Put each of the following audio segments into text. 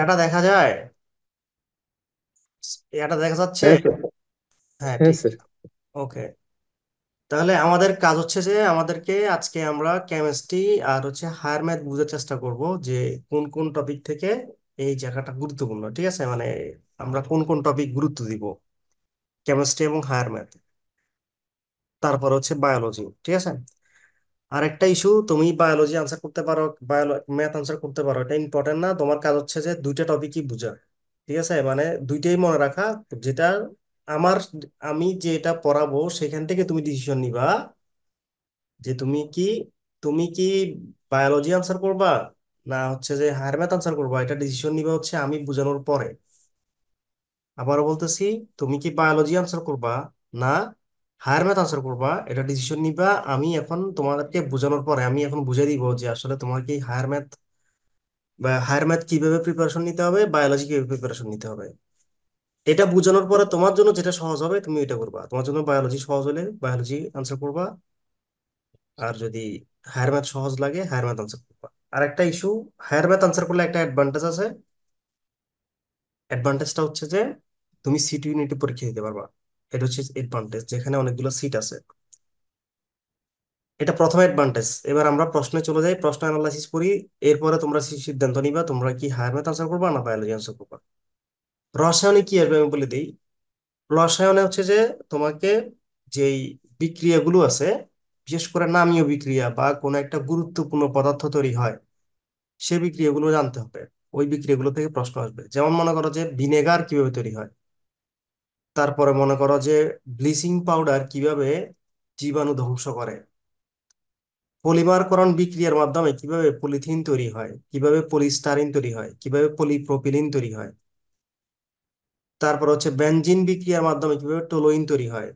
এটা দেখা যায় এটা দেখা যাচ্ছে হ্যাঁ স্যার হ্যাঁ হ্যাঁ ঠিক স্যার ওকে তাহলে আমাদের কাজ হচ্ছে যে আমাদেরকে আজকে আমরা কেমিস্ট্রি আর হচ্ছে হায়ার ম্যাথ বুঝার চেষ্টা করব যে কোন কোন টপিক থেকে এই জায়গাটা গুরুত্বপূর্ণ ঠিক আছে মানে আমরা কোন কোন টপিক গুরুত্ব দিব কেমিস্ট্রি এবং হায়ার ম্যাথ তারপর হচ্ছে বায়োলজি ঠিক আছে আরেকটা ইস্যু তুমি বায়োলজি আনসার করতে পারো বায়োলজি ম্যাথ আনসার করতে পারো এটা ইম্পর্টেন্ট না তোমার কাজ হচ্ছে যে দুইটা টপিকই বোঝা ঠিক আছে মানে দুইটাই মনে রাখা যেটা আমার আমি যেটা পড়াবো সেখান থেকে তুমি ডিসিশন নিবা যে তুমি কি তুমি কি বায়োলজি আনসার করবা না হচ্ছে যে হায়ার ম্যাথ আনসার করবা এটা ডিসিশন নিবা হচ্ছে আমি বোঝানোর পরে আবারও বলতেছি তুমি কি বায়োলজি আনসার করবা না হায়ার ম্যাথ আনসার করবা এটা ডিসিশন নিবা আমি এখন তোমাদেরকে বোঝানোর পরে আমি এখন বুঝে দিব যে আসলে তোমার কি হায়ার ম্যাথ বা হায়ার ম্যাথ কিভাবে প্রিপারেশন নিতে হবে বায়োলজি কিভাবে প্রিপারেশন নিতে হবে এটা বোঝানোর পরে তোমার জন্য যেটা সহজ হবে তুমি এটা করবা তোমার জন্য বায়োলজি সহজ হলে বায়োলজি আনসার করবা আর যদি হায়ার ম্যাথ সহজ লাগে হায়ার ম্যাথ আনসার করবা আর একটা ইস্যু হায়ার ম্যাথ আনসার করলে একটা অ্যাডভান্টেজ আছে অ্যাডভান্টেজটা হচ্ছে যে তুমি সিটি ইউনিটি পরীক্ষা দিতে পারবা এটা হচ্ছে অ্যাডভান্টেজ যেখানে অনেকগুলো সিট আছে এটা প্রথম অ্যাডভান্টেজ এবার আমরা প্রশ্নে চলে যাই প্রশ্ন অ্যানালাইসিস করি এরপরে তোমরা সিদ্ধান্ত নিবা তোমরা কি হায়ার ম্যাথ আনসার করবা না বায়োলজি আনসার করবা রসায়নে কি আসবে আমি বলে দিই রসায়নে হচ্ছে যে তোমাকে যেই বিক্রিয়াগুলো আছে বিশেষ করে নামীয় বিক্রিয়া বা কোনো একটা গুরুত্বপূর্ণ পদার্থ তৈরি হয় সে বিক্রিয়াগুলো জানতে হবে ওই বিক্রিয়াগুলো থেকে প্রশ্ন আসবে যেমন মনে করো যে ভিনেগার কিভাবে তৈরি হয় তারপরে মনে করো যে ব্লিচিং পাউডার কিভাবে জীবাণু ধ্বংস করে পলিমারকরণ বিক্রিয়ার মাধ্যমে কিভাবে পলিথিন তৈরি হয় কিভাবে পলিস্টারিন তৈরি হয় কিভাবে পলিপ্রোপিলিন তৈরি হয় তারপর হচ্ছে বেনজিন বিক্রিয়ার মাধ্যমে কিভাবে টোলোইন তৈরি হয়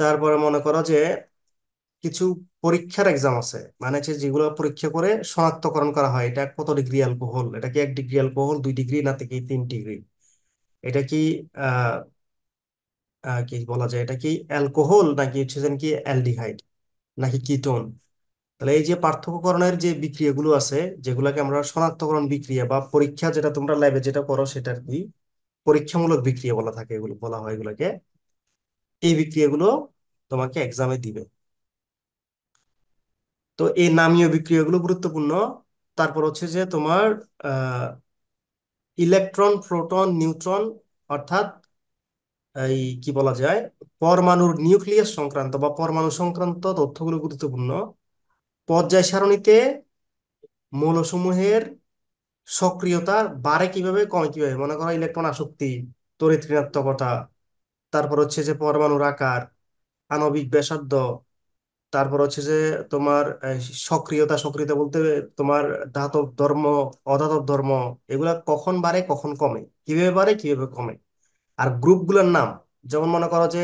তারপরে মনে করো যে কিছু পরীক্ষার এক্সাম আছে মানে হচ্ছে যেগুলো পরীক্ষা করে শনাক্তকরণ করা হয় এটা কত ডিগ্রি অ্যালকোহল এটা কি এক ডিগ্রি অ্যালকোহল দুই ডিগ্রি না থেকে তিন ডিগ্রি এটা কি আহ কি বলা যায় এটা কি অ্যালকোহল নাকি হচ্ছে কি অ্যালডিহাইড নাকি কিটোন তাহলে এই যে পার্থক্যকরণের যে বিক্রিয়াগুলো আছে যেগুলোকে আমরা শনাক্তকরণ বিক্রিয়া বা পরীক্ষা যেটা তোমরা ল্যাবে যেটা করো সেটার কি পরীক্ষামূলক বিক্রিয়া বলা থাকে এগুলো বলা হয় এগুলোকে এই বিক্রিয়াগুলো তোমাকে এক্সামে দিবে তো এই নামীয় বিক্রিয়াগুলো গুরুত্বপূর্ণ তারপর হচ্ছে যে তোমার আহ ইলেকট্রন প্রোটন নিউট্রন অর্থাৎ এই কি বলা যায় পরমাণুর নিউক্লিয়াস সংক্রান্ত বা পরমাণু সংক্রান্ত তথ্যগুলো গুরুত্বপূর্ণ পর্যায় সারণীতে মৌলসমূহের সক্রিয়তা বাড়ে কিভাবে কমে কিভাবে মনে করো ইলেকট্রন আসক্তি তরিত্রিনাত্মকতা তারপর হচ্ছে যে পরমাণুর আকার আণবিক ব্যাসার্ধ তারপর হচ্ছে যে তোমার সক্রিয়তা সক্রিয়তা বলতে তোমার ধাতব ধর্ম অধাতব ধর্ম এগুলা কখন বাড়ে কখন কমে কিভাবে বাড়ে কিভাবে কমে আর গ্রুপগুলোর নাম যেমন মনে করো যে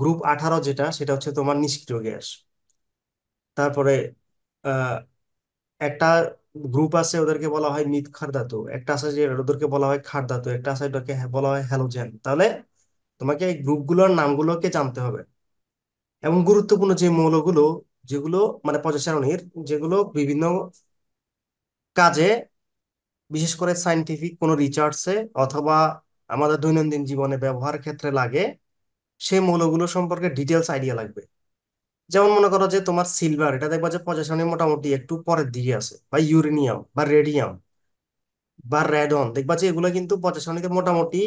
গ্রুপ আঠারো যেটা সেটা হচ্ছে তোমার নিষ্ক্রিয় গ্যাস তারপরে একটা গ্রুপ আছে ওদেরকে বলা হয় মিথ খার ধাতু একটা আছে যে ওদেরকে বলা হয় ক্ষার ধাতু একটা আছে ওটাকে বলা হয় হ্যালোজেন তাহলে তোমাকে এই গ্রুপগুলোর নামগুলোকে জানতে হবে এবং গুরুত্বপূর্ণ যে মৌলগুলো যেগুলো মানে পঁচাশি যেগুলো বিভিন্ন কাজে বিশেষ করে সাইন্টিফিক কোনো রিসার্চে অথবা আমাদের দৈনন্দিন জীবনে ব্যবহার ক্ষেত্রে লাগে সেই মৌলগুলো সম্পর্কে ডিটেলস আইডিয়া লাগবে যেমন মনে করো যে তোমার সিলভার এটা দেখবা যে পঁচাশি মোটামুটি একটু পরের দিকে আছে বা ইউরেনিয়াম বা রেডিয়াম বা রেডন দেখবা যে এগুলো কিন্তু পঁচাশনিতে মোটামুটি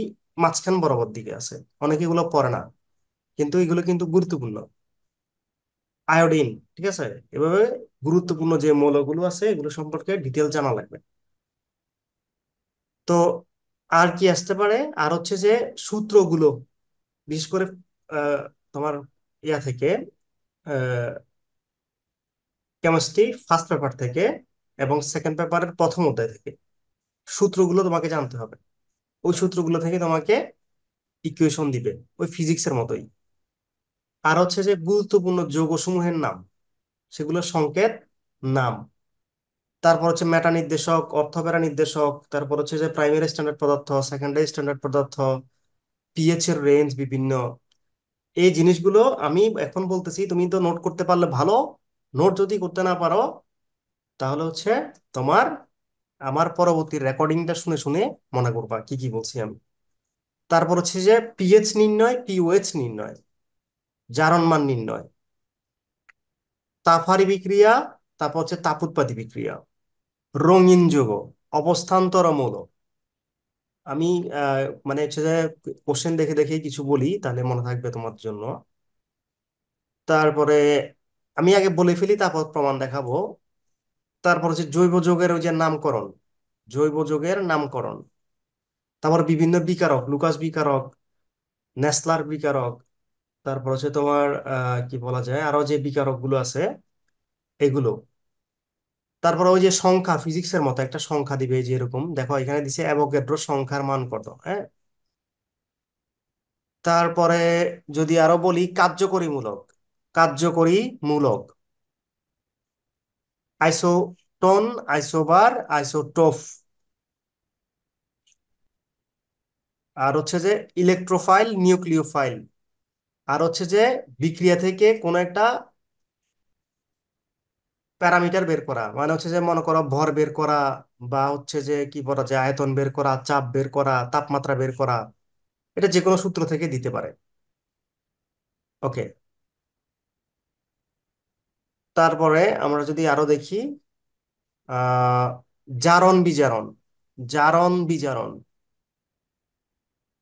মাঝখান বরাবর দিকে আছে অনেকে এগুলো পড়ে না কিন্তু এগুলো কিন্তু গুরুত্বপূর্ণ আয়োডিন ঠিক আছে এভাবে গুরুত্বপূর্ণ যে মৌলগুলো আছে এগুলো সম্পর্কে ডিটেল জানা লাগবে তো আর কি আসতে পারে আর হচ্ছে যে সূত্রগুলো বিশেষ করে তোমার ইয়া থেকে কেমিস্ট্রি ফার্স্ট পেপার থেকে এবং সেকেন্ড পেপারের প্রথম অধ্যায় থেকে সূত্রগুলো তোমাকে জানতে হবে ওই সূত্রগুলো থেকে তোমাকে ইকুয়েশন দিবে ওই ফিজিক্সের মতোই আর হচ্ছে যে গুরুত্বপূর্ণ যৌগসমূহের নাম সেগুলো সংকেত নাম তারপর হচ্ছে মেটা নির্দেশক অর্থপেরা নির্দেশক তারপর হচ্ছে যে প্রাইমারি স্ট্যান্ডার্ড পদার্থ সেকেন্ডারি স্ট্যান্ডার্ড পদার্থ পিএচ এর রেঞ্জ বিভিন্ন এই জিনিসগুলো আমি এখন বলতেছি তুমি তো নোট করতে পারলে ভালো নোট যদি করতে না পারো তাহলে হচ্ছে তোমার আমার পরবর্তী রেকর্ডিংটা শুনে শুনে মনে করবা কি কি বলছি আমি তারপর হচ্ছে যে পিএইচ নির্ণয় পিওএইচ নির্ণয় জারণ মান নির্ণয় তাফারি বিক্রিয়া তারপর হচ্ছে তাপোৎপাদী বিক্রিয়া রঙিন যুগ অবস্থান্তর মূলক আমি মানে হচ্ছে যে কোশ্চেন দেখে দেখে কিছু বলি তাহলে মনে থাকবে তোমার জন্য তারপরে আমি আগে বলে ফেলি তারপর প্রমাণ দেখাবো তারপর হচ্ছে জৈব যোগের ওই যে নামকরণ জৈব যোগের নামকরণ তারপর বিভিন্ন বিকারক লুকাস বিকারক নেসলার বিকারক তারপর হচ্ছে তোমার কি বলা যায় আরো যে বিকারক গুলো আছে এগুলো তারপর ওই যে সংখ্যা ফিজিক্সের মতো একটা সংখ্যা দিবে যে এরকম দেখো এখানে দিছে অ্যাভোগাড্রো সংখ্যার মান কত হ্যাঁ তারপরে যদি আরো বলি কার্যকরীমূলক কার্যকরী মূলক আইসোটন আইসোবার আইসোটোফ আর হচ্ছে যে ইলেকট্রোফাইল নিউক্লিওফাইল আর হচ্ছে যে বিক্রিয়া থেকে কোনো একটা প্যারামিটার বের করা মানে হচ্ছে যে মনে করো ভর বের করা বা হচ্ছে যে কি বলা যায় আয়তন বের করা চাপ বের করা তাপমাত্রা বের করা এটা যে কোনো সূত্র থেকে দিতে পারে ওকে তারপরে আমরা যদি আরো দেখি জারণ বিজারণ জারণ বিজারণ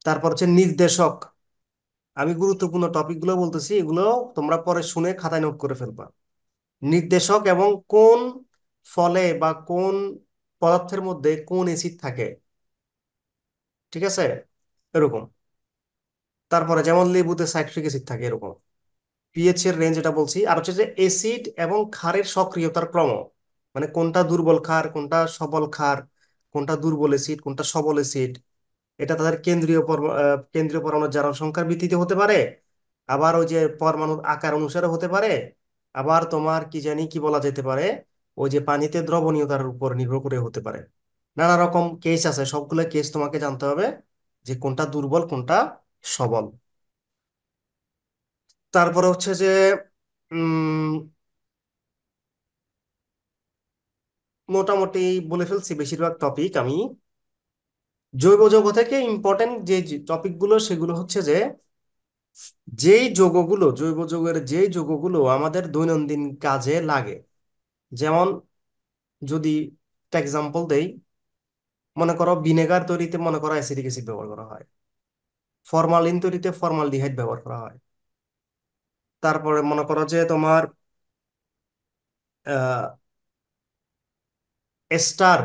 তারপর হচ্ছে নির্দেশক আমি গুরুত্বপূর্ণ টপিকগুলো বলতেছি এগুলো তোমরা পরে শুনে খাতায় নোট করে ফেলবা নির্দেশক এবং কোন ফলে বা কোন পদার্থের মধ্যে কোন এসিড থাকে ঠিক আছে এরকম তারপরে যেমন লেবুতে সাইট্রিক এসিড থাকে এরকম পিএইচ এর রেঞ্জ এটা বলছি আর হচ্ছে যে এসিড এবং ক্ষারের সক্রিয়তার ক্রম মানে কোনটা দুর্বল ক্ষার কোনটা সবল ক্ষার কোনটা দুর্বল এসিড কোনটা সবল এসিড এটা তাদের কেন্দ্রীয় কেন্দ্রীয় পরমাণুর জারণ সংখ্যার ভিত্তিতে হতে পারে আবার ওই যে পরমাণুর আকার অনুসারে হতে পারে আবার তোমার কি জানি কি বলা যেতে পারে ওই যে পানিতে দ্রবণীয়তার উপর নির্ভর করে হতে পারে নানা রকম কেস আছে সবগুলো কেস তোমাকে জানতে হবে যে কোনটা দুর্বল কোনটা সবল তারপরে হচ্ছে যে মোটামুটি বলে ফেলছি বেশিরভাগ টপিক আমি জৈব যৌগ থেকে ইম্পর্টেন্ট যে টপিকগুলো সেগুলো হচ্ছে যে যেই যৌগগুলো জৈব যৌগের যেই যৌগগুলো আমাদের দৈনন্দিন কাজে লাগে যেমন যদি একটা এক্সাম্পল দেই মনে করো ভিনেগার তৈরিতে মনে করো অ্যাসিডিক অ্যাসিড ব্যবহার করা হয় ফরমালিন তৈরিতে ডিহাইড ব্যবহার করা হয় তারপরে মনে করো যে তোমার এস্টার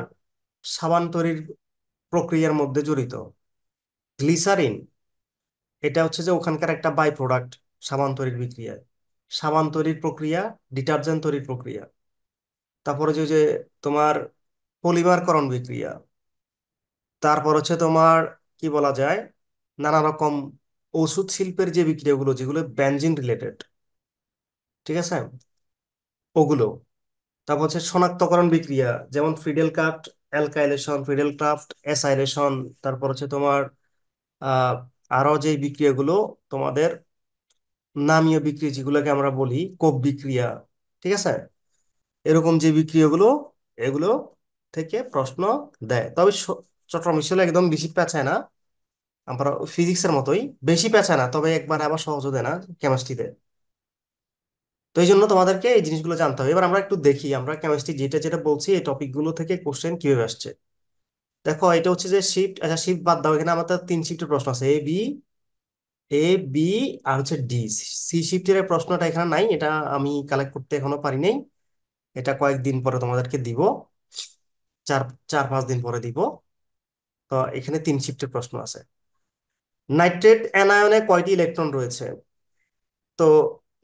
সাবান তৈরির প্রক্রিয়ার মধ্যে জড়িত গ্লিসারিন এটা হচ্ছে যে ওখানকার একটা বাই প্রোডাক্ট সাবান তৈরির বিক্রিয়ায় সাবান তৈরির প্রক্রিয়া ডিটারজেন্ট তৈরির প্রক্রিয়া তারপরে যে যে তোমার পলিমারকরণ বিক্রিয়া তারপর হচ্ছে তোমার কি বলা যায় নানা রকম ওষুধ শিল্পের যে বিক্রিয়াগুলো যেগুলো ব্যাঞ্জিন রিলেটেড ঠিক আছে ওগুলো তারপর হচ্ছে শনাক্তকরণ বিক্রিয়া যেমন ফ্রিডেল কাঠ অ্যালকাইলেশন ফিডেল ক্রাফট অ্যাসাইলেশন তারপর হচ্ছে তোমার আরও যে বিক্রিয়াগুলো তোমাদের নামীয় বিক্রিয়া যেগুলোকে আমরা বলি কোপ বিক্রিয়া ঠিক আছে এরকম যে বিক্রিয়াগুলো এগুলো থেকে প্রশ্ন দেয় তবে চট্টগ্রাম বিশ্ব একদম বেশি পেঁচায় না আমরা ফিজিক্সের মতোই বেশি পেঁচায় না তবে একবার আবার সহজ দেয় না কেমিস্ট্রিতে তো এই জন্য তোমাদেরকে এই জিনিসগুলো জানতে হবে এবার আমরা একটু দেখি আমরা কেমিস্ট্রি যেটা যেটা বলছি এই টপিকগুলো থেকে কোশ্চেন কিভাবে আসছে দেখো এটা হচ্ছে যে শিফট আচ্ছা শিফট বাদ দাও এখানে আমাদের তিন শিফটের প্রশ্ন আছে এ বি এ বি আর হচ্ছে ডি সি শিফটের প্রশ্নটা এখানে নাই এটা আমি কালেক্ট করতে এখনো পারি নাই এটা কয়েকদিন পরে তোমাদেরকে দিব চার চার পাঁচ দিন পরে দিব তো এখানে তিন শিফটের প্রশ্ন আছে নাইট্রেট অ্যানায়নে কয়টি ইলেকট্রন রয়েছে তো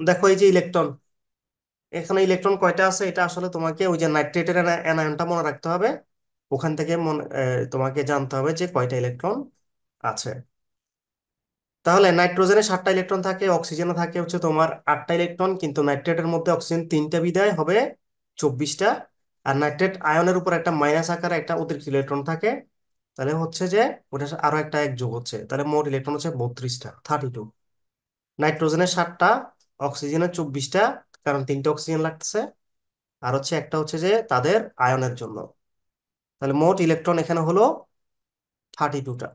দেখো এই যে ইলেকট্রন এখানে ইলেকট্রন কয়টা আছে এটা আসলে তোমাকে ওই যে নাইট্রেটের অ্যানায়নটা মনে রাখতে হবে ওখান থেকে মনে তোমাকে জানতে হবে যে কয়টা ইলেকট্রন আছে তাহলে নাইট্রোজেনে সাতটা ইলেকট্রন থাকে অক্সিজেনে থাকে হচ্ছে তোমার আটটা ইলেকট্রন কিন্তু নাইট্রেটের মধ্যে অক্সিজেন তিনটা বিদায় হবে চব্বিশটা আর নাইট্রেট আয়নের উপর একটা মাইনাস আকারে একটা অতিরিক্ত ইলেকট্রন থাকে তাহলে হচ্ছে যে ওটা আরো একটা এক যোগ হচ্ছে তাহলে মোট ইলেকট্রন হচ্ছে বত্রিশটা থার্টি টু নাইট্রোজেনের সাতটা অক্সিজেনের চব্বিশটা কারণ তিনটা অক্সিজেন লাগতেছে আর হচ্ছে একটা হচ্ছে যে তাদের আয়নের জন্য তাহলে মোট ইলেকট্রন এখানে হলো থার্টি টুটা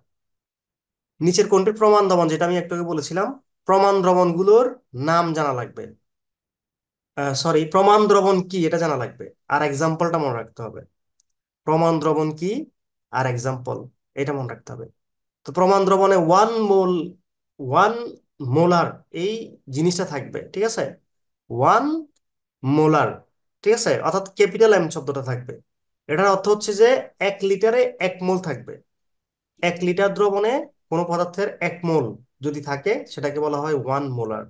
নিচের কোনটি প্রমাণ দমন যেটা আমি একটু বলেছিলাম প্রমাণ দ্রবণগুলোর নাম জানা লাগবে সরি প্রমাণ দ্রবণ কি এটা জানা লাগবে আর এক্সাম্পলটা মনে রাখতে হবে প্রমাণ দ্রবণ কি আর এক্সাম্পল এটা মনে রাখতে হবে তো প্রমাণ দ্রবণে ওয়ান মোল ওয়ান মোলার এই জিনিসটা থাকবে ঠিক আছে ওয়ান মোলার ঠিক আছে অর্থাৎ ক্যাপিটাল এম শব্দটা থাকবে এটার অর্থ হচ্ছে যে এক লিটারে এক মোল থাকবে এক লিটার দ্রবণে কোনো পদার্থের এক মোল যদি থাকে সেটাকে বলা হয় ওয়ান মোলার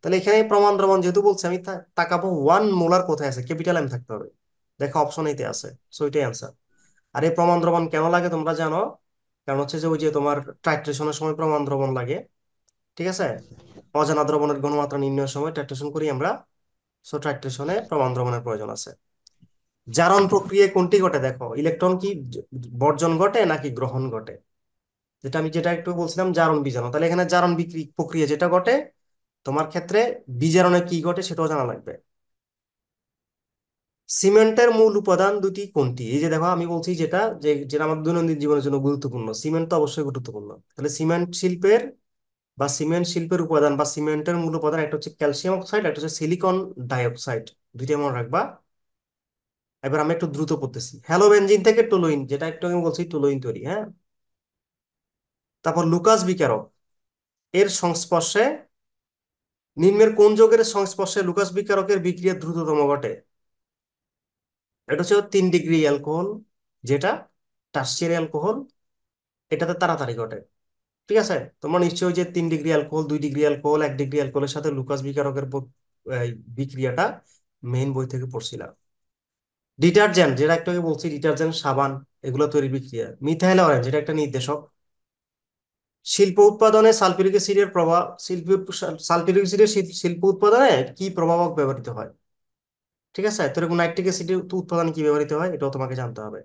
তাহলে এখানে প্রমাণ দ্রবণ যেহেতু বলছে আমি তাকাবো ওয়ান মোলার কোথায় আছে ক্যাপিটাল এম থাকতে হবে দেখো অপশন এতে আছে সো এটাই অ্যান্সার আর এই প্রমাণ দ্রবণ কেন লাগে তোমরা জানো কারণ হচ্ছে যে ওই যে তোমার ট্রাইট্রেশনের সময় প্রমাণ দ্রবণ লাগে ঠিক আছে অজানা দ্রবণের গণমাত্রা নির্ণয়ের সময় ট্রাক্টেশন করি আমরা সো ট্রাক্টেশনে প্রমাণ দ্রবণের প্রয়োজন আছে জারণ প্রক্রিয়ায় কোনটি ঘটে দেখো ইলেকট্রন কি বর্জন ঘটে নাকি গ্রহণ ঘটে যেটা আমি যেটা একটু বলছিলাম জারণ বিজারণ তাহলে এখানে জারণ বিক্রি প্রক্রিয়া যেটা ঘটে তোমার ক্ষেত্রে বিজারণে কি ঘটে সেটাও জানা লাগবে সিমেন্টের মূল উপাদান দুটি কোনটি এই যে দেখো আমি বলছি যেটা যে যেটা আমাদের দৈনন্দিন জীবনের জন্য গুরুত্বপূর্ণ সিমেন্ট তো অবশ্যই গুরুত্বপূর্ণ তাহলে সিমেন্ট শিল্পের বা সিমেন্ট শিল্পের উপাদান বা সিমেন্টের মূল উপাদান একটা হচ্ছে ক্যালসিয়াম অক্সাইড একটা হচ্ছে সিলিকন ডাইঅক্সাইড দুইটা মনে রাখবা এবার আমি একটু দ্রুত পড়তেছি হ্যালো বেঞ্জিন থেকে টোলোইন যেটা একটু আমি বলছি টোলোইন তৈরি হ্যাঁ তারপর লুকাস বিকারক এর সংস্পর্শে নিম্নের কোন যোগের সংস্পর্শে লুকাস বিকারকের বিক্রিয়া দ্রুততম ঘটে এটা হচ্ছে তিন ডিগ্রি অ্যালকোহল যেটা টার্সিয়ারি অ্যালকোহল এটাতে তাড়াতাড়ি ঘটে ঠিক আছে তোমরা নিশ্চয়ই যে তিন ডিগ্রি অ্যালকোহল দুই ডিগ্রি অ্যালকোহল এক ডিগ্রি অ্যালকোহলের সাথে লুকাস বিকারকের বিক্রিয়াটা মেইন বই থেকে পড়ছিলাম ডিটারজেন্ট যেটা একটু আগে বলছি ডিটারজেন্ট সাবান এগুলো তৈরি বিক্রিয়া মিথাইল অরেঞ্জ এটা একটা নির্দেশক শিল্প উৎপাদনে সালফিউরিক অ্যাসিডের প্রভাব শিল্প সালফিউরিক অ্যাসিডের শিল্প উৎপাদনে কি প্রভাবক ব্যবহৃত হয় ঠিক আছে তোর এরকম নাইট্রিক অ্যাসিড উৎপাদন কি ব্যবহৃত হয় এটাও তোমাকে জানতে হবে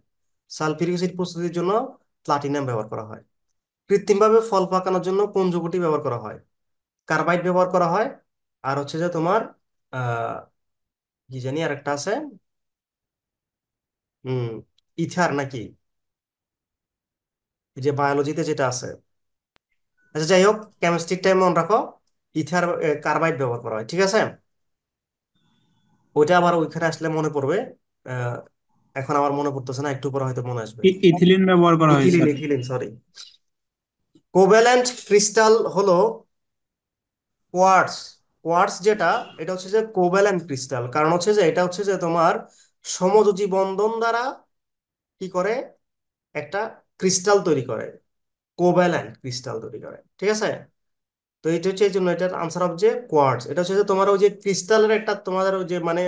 সালফিউরিক অ্যাসিড প্রস্তুতির জন্য প্লাটিনাম ব্যবহার করা হয় কৃত্রিমভাবে ফল পাকানোর জন্য কোন যৌগটি ব্যবহার করা হয় কার্বাইড ব্যবহার করা হয় আর হচ্ছে যে তোমার কি জানি আর একটা আছে হম ইথার নাকি এই যে বায়োলজিতে যেটা আছে আচ্ছা যাই হোক কেমিস্ট্রির টাইম মনে রাখো ইথার কার্বাইড ব্যবহার করা হয় ঠিক আছে ওইটা আবার ওইখানে আসলে মনে পড়বে এখন আমার মনে পড়তেছে না একটু পরে হয়তো মনে আসবে ইথিলিন ব্যবহার করা হয় ethylene ethylene sorry covalent crystal হলো কোয়ার্স কোয়ার্স যেটা এটা হচ্ছে যে কোভ্যালেন্ট ক্রিস্টাল কারণ হচ্ছে যে এটা হচ্ছে যে তোমার সমযোজী বন্ধন দ্বারা কি করে একটা ক্রিস্টাল তৈরি করে কোভ্যালেন্ট ক্রিস্টাল তৈরি করে ঠিক আছে তো এটা হচ্ছে এই জন্য এটার আনসার অফ যে কোয়ার্টস এটা হচ্ছে যে তোমার ওই যে ক্রিস্টালের একটা তোমাদের ওই যে মানে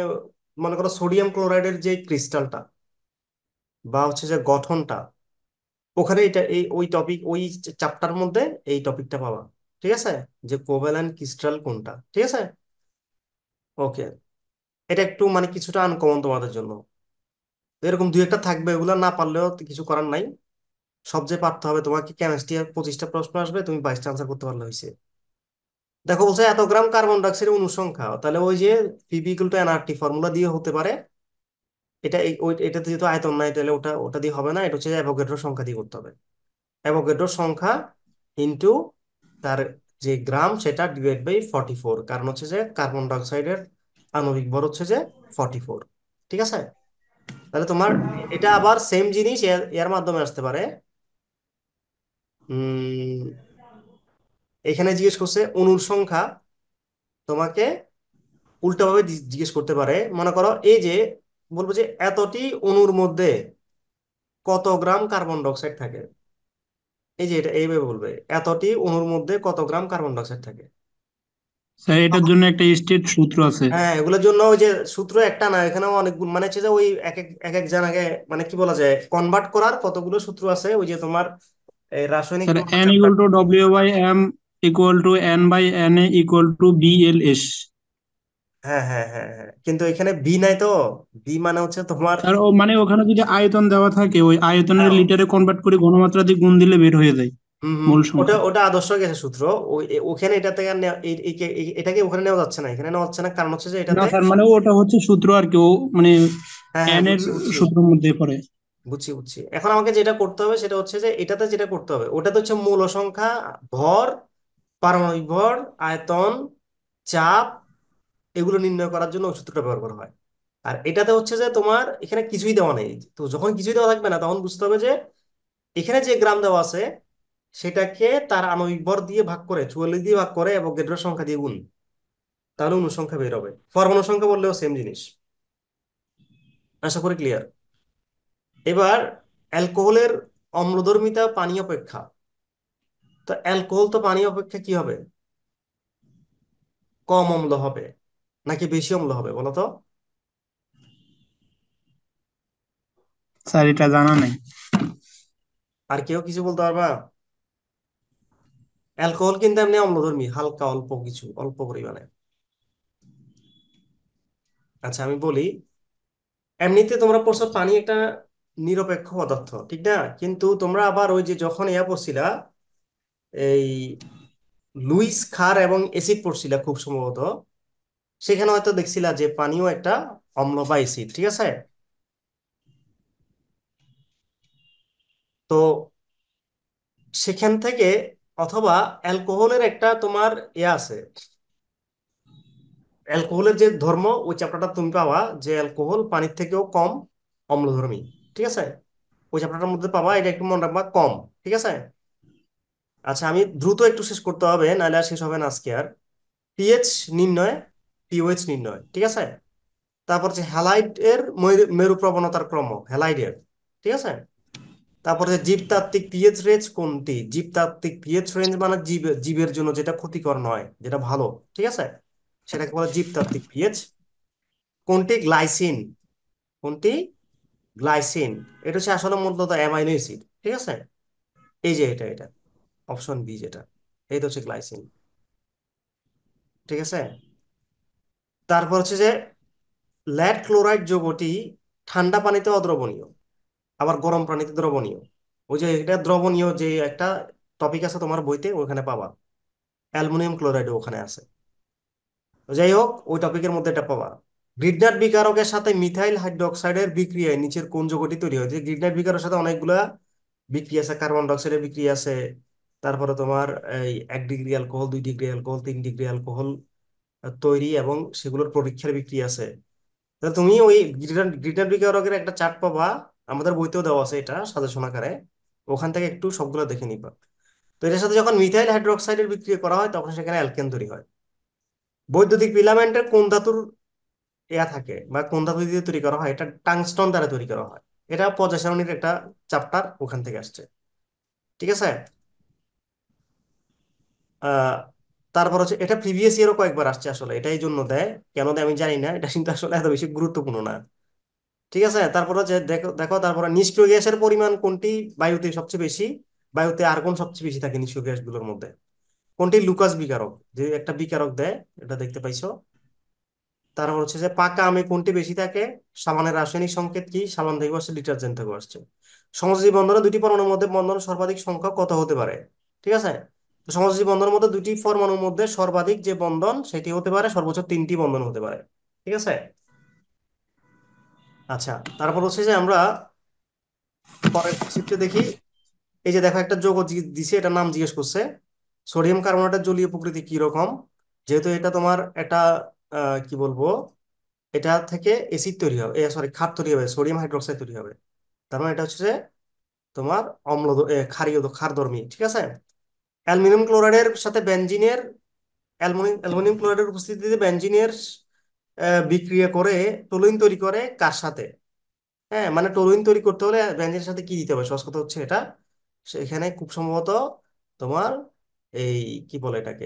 মনে করো সোডিয়াম ক্লোরাইডের যে ক্রিস্টালটা বা হচ্ছে যে গঠনটা ওখানে এটা এই ওই টপিক ওই চ্যাপ্টার মধ্যে এই টপিকটা পাবা ঠিক আছে যে কোভ্যালেন্ট ক্রিস্টাল কোনটা ঠিক আছে ওকে এটা একটু মানে কিছুটা আনকমন তোমাদের জন্য এরকম দুই একটা থাকবে এগুলো না পারলেও কিছু করার নাই সবচেয়ে পারতে হবে তোমাকে কেমিস্ট্রি আর পঁচিশটা প্রশ্ন আসবে তুমি বাইশটা আনসার করতে পারলে হয়েছে দেখো বলছে এত গ্রাম কার্বন ডাইঅক্সাইড অনুসংখ্যা তাহলে ওই যে পিবি কিন্তু এনআরটি ফর্মুলা দিয়ে হতে পারে এটা এই ওই এটাতে যেহেতু আয়তন নাই তাহলে ওটা ওটা দিয়ে হবে না এটা হচ্ছে অ্যাভোগেড্রো সংখ্যা দিয়ে করতে হবে অ্যাভোগেড্রো সংখ্যা ইনটু তার যে গ্রাম সেটা ডিভাইড বাই ফর্টি ফোর কারণ হচ্ছে যে কার্বন ডাইঅক্সাইডের আণবিক ভর হচ্ছে যে ফর্টি ফোর ঠিক আছে তাহলে তোমার এটা আবার সেম জিনিস এর মাধ্যমে আসতে পারে এখানে জিজ্ঞেস করছে অনুর সংখ্যা তোমাকে উল্টাভাবে জিজ্ঞেস করতে পারে মনে করো এই যে বলবো যে এতটি অণুর মধ্যে কত গ্রাম কার্বন ডাইঅক্সাইড থাকে এই যে এটা এইভাবে বলবে এতটি অণুর মধ্যে কত গ্রাম কার্বন ডাইঅক্সাইড থাকে স্যার এটার জন্য একটা স্টেট সূত্র আছে হ্যাঁ এগুলোর জন্য ওই যে সূত্র একটা না এখানে অনেক মানে হচ্ছে যে ওই এক এক এক এক জানাকে মানে কি বলা যায় কনভার্ট করার কতগুলো সূত্র আছে ওই যে তোমার এই রাসায়নিক sir N equal to W by M equal to N by N A equal to S হ্যাঁ হ্যাঁ হ্যাঁ হ্যাঁ কিন্তু এখানে বি নাই তো বি মানে হচ্ছে তোমার আর ও মানে ওখানে যদি আয়তন দেওয়া থাকে ওই আয়তনের হ্যাঁ লিটারে কনভার্ট করে ঘনমাত্রা দিয়ে গুণ দিলে বের হয়ে যায় হুম মূল ওটা সংখ্যা ওটা আদর্শ গ্যাসের সূত্র ওই ওখানে এটা থেকে আর এটাকে ওখানে নেওয়া যাচ্ছে না এখানে নেওয়া যাচ্ছে না কারণ হচ্ছে যে না এটাতে স্যার মানে ওটা হচ্ছে সূত্র আর কি ও মানে হ্যাঁ হ্যাঁ এনের বুঝছি বুঝছি সূত্রের মধ্যে পড়ে বুঝছি বুঝছি এখন আমাকে যেটা করতে হবে সেটা হচ্ছে যে এটাতে যেটা করতে হবে ওটাতে হচ্ছে মূল সংখ্যা ভর পারমাণবিক ভর আয়তন চাপ এগুলো নির্ণয় করার জন্য ওষুধটা ব্যবহার করা হয় আর এটাতে হচ্ছে যে তোমার এখানে কিছুই দেওয়া নেই তো যখন কিছুই দেওয়া থাকবে না তখন বুঝতে হবে যে এখানে যে গ্রাম দেওয়া আছে সেটাকে তার আণবিক ভর দিয়ে ভাগ করে চুয়াল্লিশ দিয়ে ভাগ করে এবং গেড্রের সংখ্যা দিয়ে গুণ তাহলে অনুসংখ্যা বের হবে পরমাণু সংখ্যা বললেও সেম জিনিস আশা করি ক্লিয়ার এবার অ্যালকোহলের অম্লধর্মিতা পানি অপেক্ষা তো অ্যালকোহল তো পানি অপেক্ষা কি হবে কম অম্ল হবে নাকি বেশি অম্ল হবে বলো তো স্যার এটা জানা নাই আর কেউ কিছু বলতে পারবা অ্যালকোহল কিন্তু এমনি অম্লধর্মী হালকা অল্প কিছু অল্প পরিমাণে আচ্ছা আমি বলি এমনিতে তোমরা পড়ছো পানি একটা নিরপেক্ষ পদার্থ ঠিক না কিন্তু তোমরা আবার ওই যে যখন ইয়া পড়ছিলা এই লুইস খার এবং এসিড পড়ছিলা খুব সম্ভবত সেখানে হয়তো দেখছিলা যে পানিও একটা অম্ল বা এসিড ঠিক আছে তো সেখান থেকে অথবা অ্যালকোহলের একটা তোমার ইয়ে আছে অ্যালকোহলের যে ধর্ম ওই চ্যাপ্টারটা তুমি পাওয়া যে অ্যালকোহল পানির থেকেও কম অম্লধর্মী ঠিক আছে ওই চ্যাপ্টারটার মধ্যে পাবা এটা একটু মনে রাখবা কম ঠিক আছে আচ্ছা আমি দ্রুত একটু শেষ করতে হবে নাহলে আর শেষ হবে না আজকে আর পিএইচ নির্ণয় পিওএইচ নির্ণয় ঠিক আছে তারপর হচ্ছে এর মেরু প্রবণতার ক্রম এর ঠিক আছে তারপর যে জীবতাত্ত্বিক পিএইচ রেঞ্জ কোনটি জীবতাত্ত্বিক পিএইচ রেঞ্জ মানে জীব জীবের জন্য যেটা ক্ষতিকর নয় যেটা ভালো ঠিক আছে সেটাকে বলে জীবতাত্ত্বিক পিএইচ কোনটি গ্লাইসিন কোনটি গ্লাইসিন এটা হচ্ছে আসলে মূলত অ্যামাইনো অ্যাসিড ঠিক আছে এই যে এটা এটা অপশন বি যেটা এইটা হচ্ছে গ্লাইসিন ঠিক আছে তারপর হচ্ছে যে ল্যাড ক্লোরাইড যৌগটি ঠান্ডা পানিতে অদ্রবণীয় আবার গরম পানিতে দ্রবণীয় ওই যে এটা দ্রবণীয় যে একটা টপিক আছে তোমার বইতে ওখানে পাবা অ্যালমোনিয়াম ক্লোরাইড ওখানে আছে যাই হোক ওই টপিকের মধ্যে এটা পাবা গ্রিডনাট বিকারকের সাথে মিথাইল হাইড্রোক্সাইডের বিক্রিয়ায় নিচের কোন যৌগটি তৈরি হয় যে গ্রিডনাট বিকারের সাথে অনেকগুলা বিক্রিয়া আছে কার্বন ডাইঅক্সাইডের বিক্রিয়া আছে তারপরে তোমার এই এক ডিগ্রি অ্যালকোহল দুই ডিগ্রি অ্যালকোহল তিন ডিগ্রি অ্যালকোহল তৈরি এবং সেগুলোর পরীক্ষার বিক্রি আছে তাহলে তুমি ওই গ্রিটার বিকারকের একটা চার্ট পাবা আমাদের বইতেও দেওয়া আছে এটা সাজেশন আকারে ওখান থেকে একটু সবগুলো দেখে নিবা তো এটার সাথে যখন মিথাইল হাইড্রোক্সাইডের বিক্রিয়া করা হয় তখন সেখানে অ্যালকেন তৈরি হয় বৈদ্যুতিক ফিলামেন্টের কোন ধাতুর ইয়া থাকে বা কোন ধাতু দিয়ে তৈরি করা হয় এটা টাংস্টন দ্বারা তৈরি করা হয় এটা পর্যায় একটা চ্যাপ্টার ওখান থেকে আসছে ঠিক আছে তারপর হচ্ছে এটা প্রিভিয়াস ইয়ারও কয়েকবার আসছে আসলে এটা এই জন্য দেয় কেন দেয় আমি জানি না এটা কিন্তু আসলে এত বেশি গুরুত্বপূর্ণ না ঠিক আছে তারপর হচ্ছে দেখো দেখো তারপরে নিষ্ক্রিয় গ্যাসের পরিমাণ কোনটি বায়ুতে সবচেয়ে বেশি বায়ুতে আর্গন সবচেয়ে বেশি থাকে নিষ্ক্রিয় গ্যাসগুলোর মধ্যে কোনটি লুকাস বিকারক যে একটা বিকারক দেয় এটা দেখতে পাইছো তারপর হচ্ছে যে পাকা আমে কোনটি বেশি থাকে সাবানের রাসায়নিক সংকেত কি সাবান থেকে আসছে ডিটারজেন্ট থেকে আসছে সংযোজী বন্ধনে দুটি পরমাণুর মধ্যে বন্ধন সর্বাধিক সংখ্যা কত হতে পারে ঠিক আছে সমাজী বন্ধনের মধ্যে দুটি পরমাণুর মধ্যে সর্বাধিক যে বন্ধন সেটি হতে পারে সর্বোচ্চ তিনটি বন্ধন হতে পারে ঠিক আছে আচ্ছা তারপর হচ্ছে যে আমরা পরের চিত্রে দেখি এই যে দেখো একটা যোগ দিছে এটা নাম জিজ্ঞেস করছে সোডিয়াম কার্বোনেটের জলীয় প্রকৃতি কি রকম যেহেতু এটা তোমার একটা কি বলবো এটা থেকে এসিড তৈরি হবে সরি ক্ষার তৈরি হবে সোডিয়াম হাইড্রোক্সাইড তৈরি হবে তার মানে এটা হচ্ছে যে তোমার অম্ল ক্ষারীয় ক্ষারধর্মী ঠিক আছে অ্যালমিনিয়াম ক্লোরাইডের সাথে বেঞ্জিনের অ্যালুমিনিয়াম ক্লোরাইডের উপস্থিতিতে বেঞ্জিনের বিক্রিয়া করে টোলুইন তৈরি করে কার সাথে হ্যাঁ মানে টোলুইন তৈরি করতে হলে বেঞ্জিনের সাথে কি দিতে হবে সহজ কথা হচ্ছে এটা সেখানে খুব সম্ভবত তোমার এই কি বলে এটাকে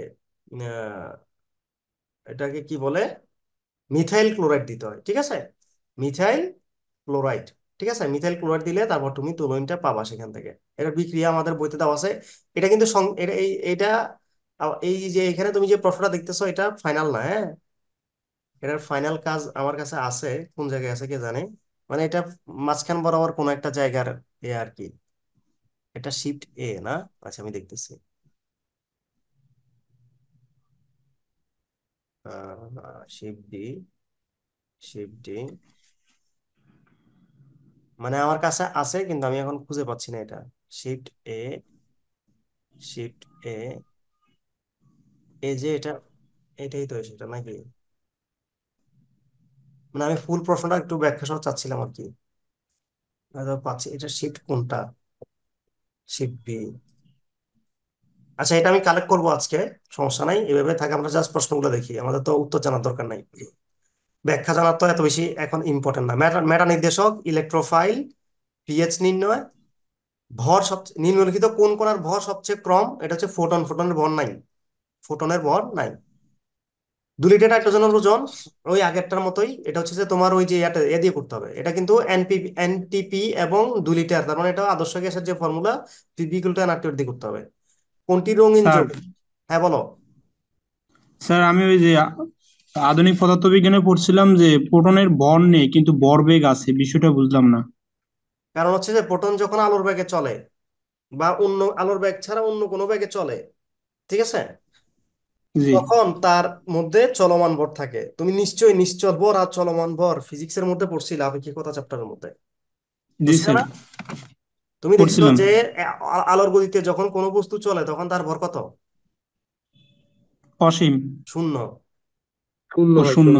এটাকে কি বলে মিথাইল ক্লোরাইড দিতে হয় ঠিক আছে মিথাইল ক্লোরাইড ঠিক আছে মিথাইল ক্লোরাইড দিলে তারপর তুমি টুলুইনটা পাবা সেখান থেকে এটা বিক্রিয়া আমাদের বইতে দেওয়া আছে এটা কিন্তু এটা এই যে এখানে তুমি যে প্রশ্নটা দেখতেছো এটা ফাইনাল না হ্যাঁ এটার ফাইনাল কাজ আমার কাছে আছে কোন জায়গায় আছে কে জানে মানে এটা মাঝখান বরাবর কোন একটা জায়গার এ আর কি এটা শিফট এ না আচ্ছা আমি দেখতেছি শিফট ডি শিফট ডি মানে আমার কাছে আছে কিন্তু আমি এখন খুঁজে পাচ্ছি না এটা শিফট এ শিফট এ এই যে এটা এটাই তো সেটা নাকি মানে আমি ফুল প্রশ্নটা একটু ব্যাখ্যা সহ চাচ্ছিলাম আর কি পাচ্ছি এটা শিফট কোনটা শিফট বি আচ্ছা এটা আমি কালেক্ট করবো আজকে সমস্যা নাই এভাবে থাকে আমরা জাস্ট প্রশ্নগুলো দেখি আমাদের তো উত্তর জানার দরকার নাই ব্যাখ্যা জানার তো এত বেশি এখন ইম্পর্টেন্ট না মেটা নির্দেশক ইলেকট্রোফাইল পিএইচ নির্ণয় ভর সব নিম্নলিখিত কোন কোনার ভর সবচেয়ে কম এটা হচ্ছে ফোটন ফোটনের ভর নাই ফোটনের ভর নাই দু লিটার নাইট্রোজেনের ওজন ওই আগেরটার মতোই এটা হচ্ছে যে তোমার ওই যে এ দিয়ে করতে হবে এটা কিন্তু এনপি এনটিপি এবং দু লিটার তার মানে এটা আদর্শ গ্যাসের যে ফর্মুলা পিপি ইকুয়াল টু দিয়ে করতে হবে কোনটি রঙিন হ্যাঁ বলো স্যার আমি ওই যে আধুনিক পদার্থবিজ্ঞানে পড়ছিলাম যে প্রোটনের ভর নেই কিন্তু বেগ আছে বিষয়টা বুঝলাম না কারণ হচ্ছে যে প্রোটন যখন আলোর বেগে চলে বা অন্য আলোর বেগ ছাড়া অন্য কোনো বেগে চলে ঠিক আছে জি তখন তার মধ্যে চলমান ভর থাকে তুমি নিশ্চয়ই নিশ্চল ভর আর চলমান ভর ফিজিক্সের মধ্যে পড়ছিলে কথা চ্যাপ্টারের মধ্যে জি বুঝলে স্যার না তুমি দেখছো পড়ছিলাম যে আলোর গতিতে যখন কোনো বস্তু চলে তখন তার ভর কত অসীম শূন্য শূন্য হয় শূন্য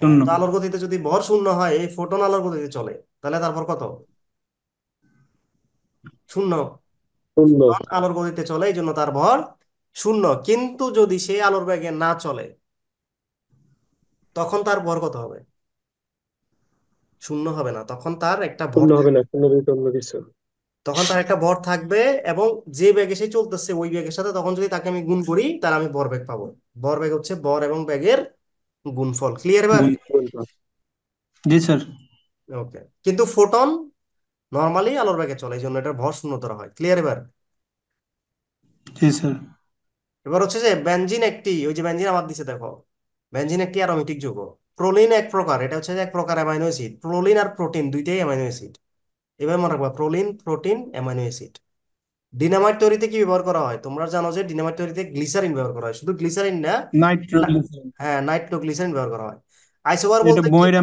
শূন্য আলোর গতিতে যদি ভর শূন্য হয় এই ফোটন আলোর গতিতে চলে তাহলে তারপর কত শূন্য আলোর গতিতে চলে এই জন্য তার ভর শূন্য কিন্তু যদি সেই আলোর বেগে না চলে তখন তার ভর কত হবে শূন্য হবে না তখন তার একটা ভর হবে না শূন্য কিছু তখন তার একটা ভর থাকবে এবং যে ব্যাগে সে চলতেছে ওই ব্যাগের সাথে তখন যদি তাকে আমি গুণ করি তার আমি ভর বেগ পাবো ভর বেগ হচ্ছে ভর এবং বেগের গুণফল ক্লিয়ার এবার জি স্যার ওকে কিন্তু ফোটন নর্মালি আলোর বেগে চলে এই জন্য এটার ভর শূন্য ধরা হয় ক্লিয়ার এবার জি স্যার এবার হচ্ছে যে ব্যাঞ্জিন একটি ওই যে বেঞ্জিন আমার দিছে দেখো ব্যাঞ্জিন একটি অ্যারোমেটিক যৌগ প্রোলিন এক প্রকার এটা হচ্ছে এক প্রকার অ্যামাইনো অ্যাসিড প্রোলিন আর প্রোটিন দুইটাই অ্যামাইনো অ্যাসিড এবার মনে রাখবা proline protein amino acid dynamite তৈরিতে কি ব্যবহার করা হয় তোমরা জানো যে ডিনামাইট তৈরিতে গ্লিসারিন ব্যবহার করা হয় শুধু গ্লিসারিন না নাইট্রোগ্লিসারিন হ্যাঁ নাইট্রোগ্লিসারিন ব্যবহার করা হয় আইসোবার বলতে এটা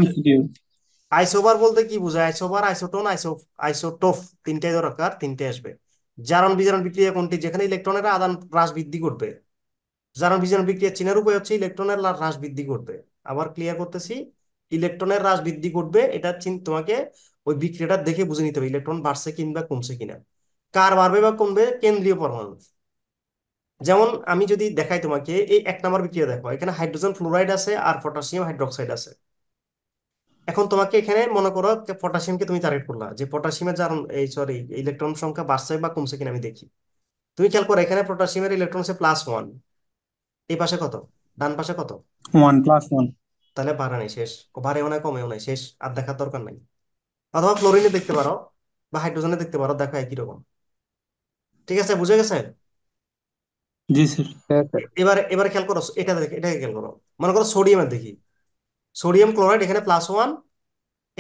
আইসোবার বলতে কি বোঝায় আইসোবার আইসোটোন আইসো আইসোটোফ তিনটাই দরকার তিনটে আসবে জারণ বিজারণ বিক্রিয়া কোনটি যেখানে ইলেকট্রনের আদান হ্রাস বৃদ্ধি করবে জারণ বিজারণ বিক্রিয়া চিনার উপায় হচ্ছে ইলেকট্রনের হ্রাস বৃদ্ধি করবে আবার ক্লিয়ার করতেছি ইলেকট্রনের হ্রাস বৃদ্ধি করবে এটা তোমাকে ওই বিক্রিয়াটা দেখে বুঝে নিতে হবে ইলেকট্রন বাড়ছে কিনবা কমছে কিনা কার বাড়বে বা কমবে কেন্দ্রীয় পরমাণু যেমন আমি যদি দেখাই তোমাকে এই এক নম্বর বিক্রিয়া দেখো এখানে হাইড্রোজেন ফ্লোরাইড আছে আর পটাশিয়াম হাইড্রোক্সাইড আছে এখন তোমাকে এখানে মনে করো পটাশিয়ামকে তুমি টার্গেট করলা যে পটাশিয়ামের যার এই সরি ইলেকট্রন সংখ্যা বাড়ছে বা কমছে কিনা আমি দেখি তুমি খেয়াল করো এখানে পটাশিয়ামের ইলেকট্রন আছে প্লাস ওয়ান এই পাশে কত ডান পাশে কত ওয়ান প্লাস ওয়ান তাহলে বাড়া নেই শেষ বাড়েও না কমেও নাই শেষ আর দেখার দরকার নাই অথবা ক্লোরিনে দেখতে পারো বা হাইড্রোজেনে দেখতে পারো দেখো একই রকম ঠিক আছে বুঝে গেছে জি হ্যাঁ, স্যার এবার এবার খেয়াল করো এটা দেখে এটাকে খেয়াল করো মনে করো সোডিয়ামের দেখি সোডিয়াম ক্লোরাইড এখানে প্লাস ওয়ান